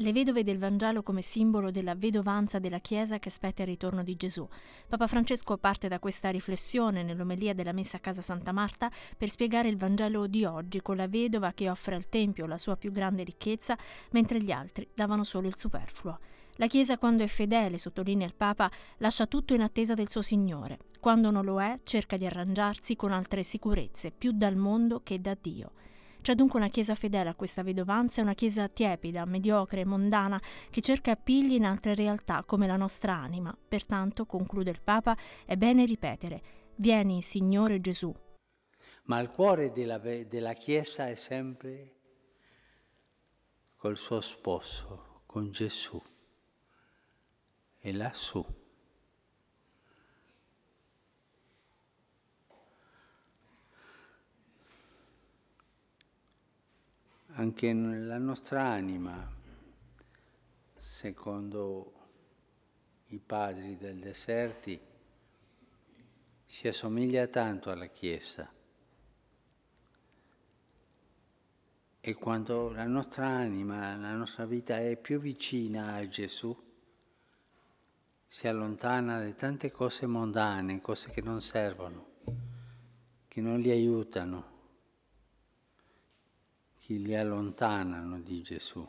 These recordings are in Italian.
le vedove del Vangelo come simbolo della vedovanza della Chiesa che aspetta il ritorno di Gesù. Papa Francesco parte da questa riflessione nell'omelia della messa a casa Santa Marta per spiegare il Vangelo di oggi con la vedova che offre al Tempio la sua più grande ricchezza, mentre gli altri davano solo il superfluo. La Chiesa quando è fedele, sottolinea il Papa, lascia tutto in attesa del suo Signore. Quando non lo è, cerca di arrangiarsi con altre sicurezze, più dal mondo che da Dio. C'è dunque una chiesa fedele a questa vedovanza e una chiesa tiepida, mediocre, mondana, che cerca appigli in altre realtà come la nostra anima. Pertanto, conclude il Papa, è bene ripetere, vieni Signore Gesù. Ma il cuore della, della Chiesa è sempre col suo sposo, con Gesù. E lassù. anche nella nostra anima, secondo i padri del deserti, si assomiglia tanto alla Chiesa. E quando la nostra anima, la nostra vita è più vicina a Gesù, si allontana da tante cose mondane, cose che non servono, che non li aiutano chi li allontanano di Gesù.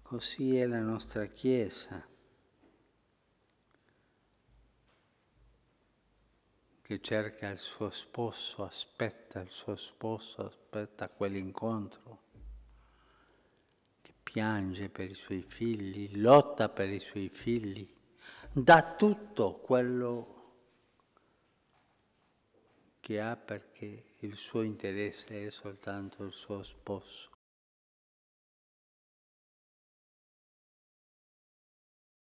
Così è la nostra Chiesa, che cerca il suo sposo, aspetta il suo sposo, aspetta quell'incontro, che piange per i suoi figli, lotta per i suoi figli, dà tutto quello che che ha perché il suo interesse è soltanto il suo sposo.